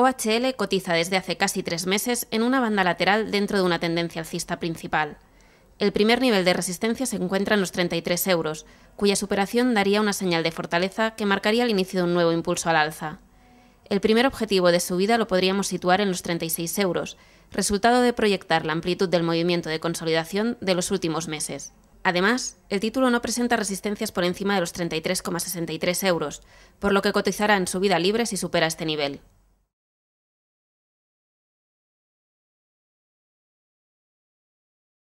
OHL cotiza desde hace casi tres meses en una banda lateral dentro de una tendencia alcista principal. El primer nivel de resistencia se encuentra en los 33 euros, cuya superación daría una señal de fortaleza que marcaría el inicio de un nuevo impulso al alza. El primer objetivo de subida lo podríamos situar en los 36 euros, resultado de proyectar la amplitud del movimiento de consolidación de los últimos meses. Además, el título no presenta resistencias por encima de los 33,63 euros, por lo que cotizará en subida libre si supera este nivel.